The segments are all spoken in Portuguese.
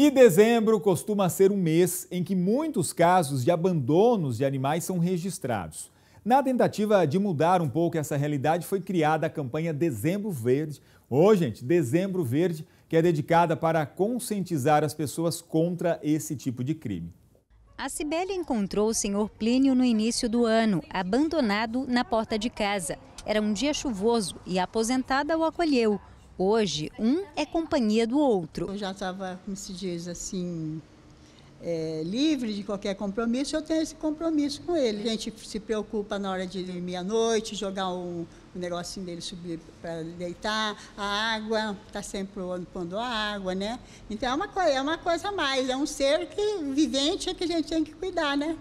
E dezembro costuma ser um mês em que muitos casos de abandonos de animais são registrados. Na tentativa de mudar um pouco essa realidade, foi criada a campanha Dezembro Verde. Hoje, gente, Dezembro Verde, que é dedicada para conscientizar as pessoas contra esse tipo de crime. A Cibele encontrou o senhor Plínio no início do ano, abandonado na porta de casa. Era um dia chuvoso e a aposentada o acolheu. Hoje, um é companhia do outro. Eu já estava, como se diz assim, é, livre de qualquer compromisso, eu tenho esse compromisso com ele. A gente se preocupa na hora de dormir à noite, jogar um, um negocinho dele subir para deitar, a água, está sempre pondo a água, né? Então é uma, coisa, é uma coisa a mais, é um ser que, vivente é que a gente tem que cuidar, né?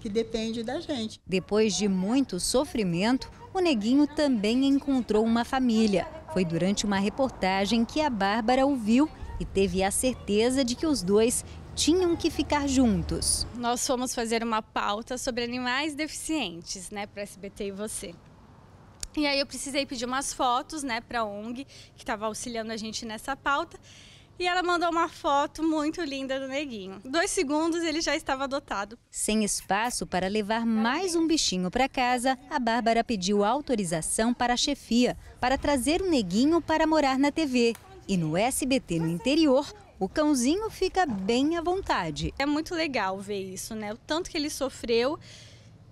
Que depende da gente. Depois de muito sofrimento, o neguinho também encontrou uma família. Foi durante uma reportagem que a Bárbara ouviu e teve a certeza de que os dois tinham que ficar juntos. Nós fomos fazer uma pauta sobre animais deficientes, né, para SBT e você. E aí eu precisei pedir umas fotos, né, para a ONG que estava auxiliando a gente nessa pauta. E ela mandou uma foto muito linda do neguinho. Dois segundos ele já estava adotado. Sem espaço para levar mais um bichinho para casa, a Bárbara pediu autorização para a chefia para trazer o neguinho para morar na TV. E no SBT no interior, o cãozinho fica bem à vontade. É muito legal ver isso, né? O tanto que ele sofreu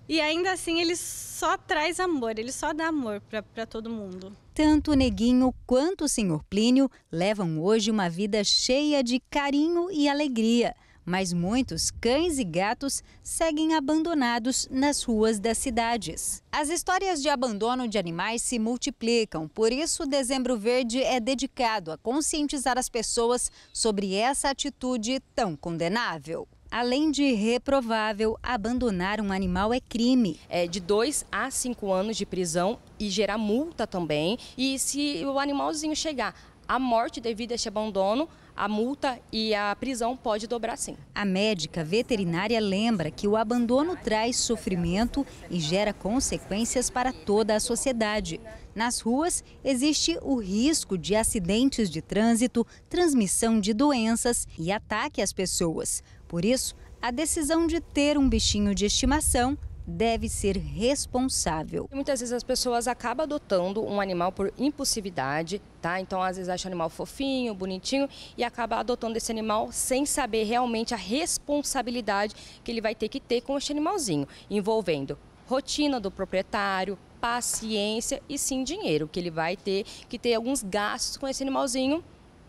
e ainda assim ele só traz amor, ele só dá amor para todo mundo. Tanto o Neguinho quanto o Senhor Plínio levam hoje uma vida cheia de carinho e alegria. Mas muitos cães e gatos seguem abandonados nas ruas das cidades. As histórias de abandono de animais se multiplicam, por isso o Dezembro Verde é dedicado a conscientizar as pessoas sobre essa atitude tão condenável além de reprovável, abandonar um animal é crime. É de 2 a 5 anos de prisão e gerar multa também. E se o animalzinho chegar à morte devido a este abandono, a multa e a prisão pode dobrar sim. A médica veterinária lembra que o abandono traz sofrimento e gera consequências para toda a sociedade. Nas ruas, existe o risco de acidentes de trânsito, transmissão de doenças e ataque às pessoas. Por isso, a decisão de ter um bichinho de estimação deve ser responsável. Muitas vezes as pessoas acabam adotando um animal por impulsividade, tá? Então às vezes acha o animal fofinho, bonitinho e acaba adotando esse animal sem saber realmente a responsabilidade que ele vai ter que ter com esse animalzinho, envolvendo rotina do proprietário, paciência e sim dinheiro, que ele vai ter que ter alguns gastos com esse animalzinho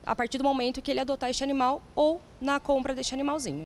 a partir do momento que ele adotar este animal ou na compra deste animalzinho.